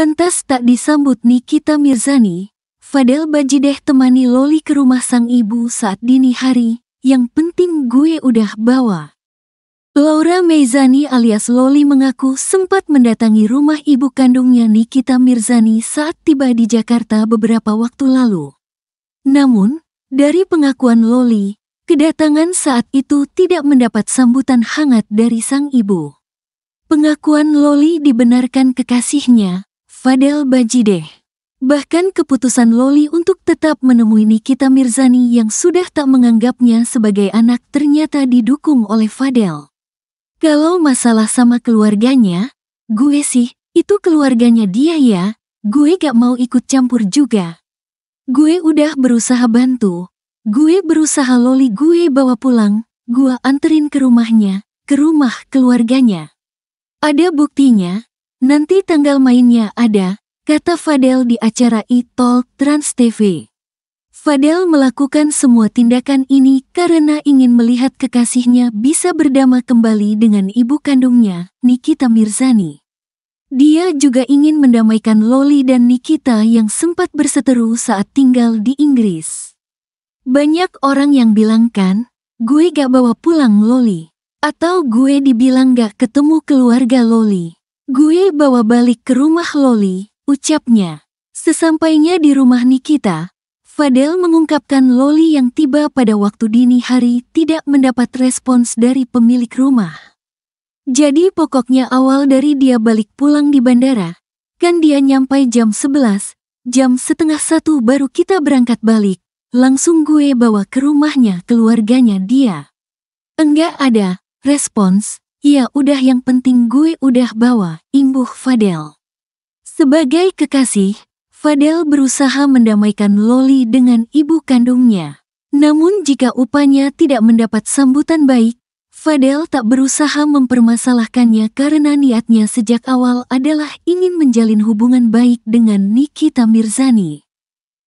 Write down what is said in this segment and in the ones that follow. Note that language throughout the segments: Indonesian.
Pantas tak disambut Nikita Mirzani, Fadel Bajideh temani Loli ke rumah sang ibu saat dini hari, yang penting gue udah bawa. Laura Meizani alias Loli mengaku sempat mendatangi rumah ibu kandungnya Nikita Mirzani saat tiba di Jakarta beberapa waktu lalu. Namun, dari pengakuan Loli, kedatangan saat itu tidak mendapat sambutan hangat dari sang ibu. Pengakuan Loli dibenarkan kekasihnya, Fadel Bajideh. Bahkan keputusan Loli untuk tetap menemui Nikita Mirzani yang sudah tak menganggapnya sebagai anak ternyata didukung oleh Fadel. Kalau masalah sama keluarganya, gue sih, itu keluarganya dia ya, gue gak mau ikut campur juga. Gue udah berusaha bantu, gue berusaha Loli gue bawa pulang, gue anterin ke rumahnya, ke rumah keluarganya. Ada buktinya, Nanti tanggal mainnya ada, kata Fadel di acara e-talk Trans TV. Fadel melakukan semua tindakan ini karena ingin melihat kekasihnya bisa berdama kembali dengan ibu kandungnya, Nikita Mirzani. Dia juga ingin mendamaikan Loli dan Nikita yang sempat berseteru saat tinggal di Inggris. Banyak orang yang bilang kan, gue gak bawa pulang Loli. Atau gue dibilang gak ketemu keluarga Loli. Gue bawa balik ke rumah Loli, ucapnya. Sesampainya di rumah Nikita, Fadel mengungkapkan Loli yang tiba pada waktu dini hari tidak mendapat respons dari pemilik rumah. Jadi pokoknya awal dari dia balik pulang di bandara, kan dia nyampe jam 11, jam setengah satu baru kita berangkat balik, langsung gue bawa ke rumahnya keluarganya dia. Enggak ada respons Ya udah yang penting gue udah bawa, imbuh Fadel. Sebagai kekasih, Fadel berusaha mendamaikan Loli dengan ibu kandungnya. Namun jika upanya tidak mendapat sambutan baik, Fadel tak berusaha mempermasalahkannya karena niatnya sejak awal adalah ingin menjalin hubungan baik dengan Nikita Mirzani.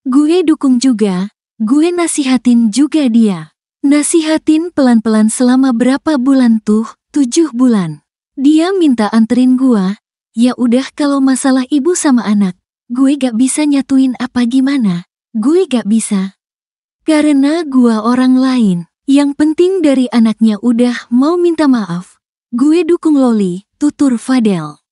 Gue dukung juga, gue nasihatin juga dia. Nasihatin pelan-pelan selama berapa bulan tuh, Tujuh bulan. Dia minta anterin gua. Ya udah kalau masalah ibu sama anak, gue gak bisa nyatuin apa gimana. Gue gak bisa. Karena gua orang lain. Yang penting dari anaknya udah mau minta maaf. Gue dukung Loli, tutur Fadel.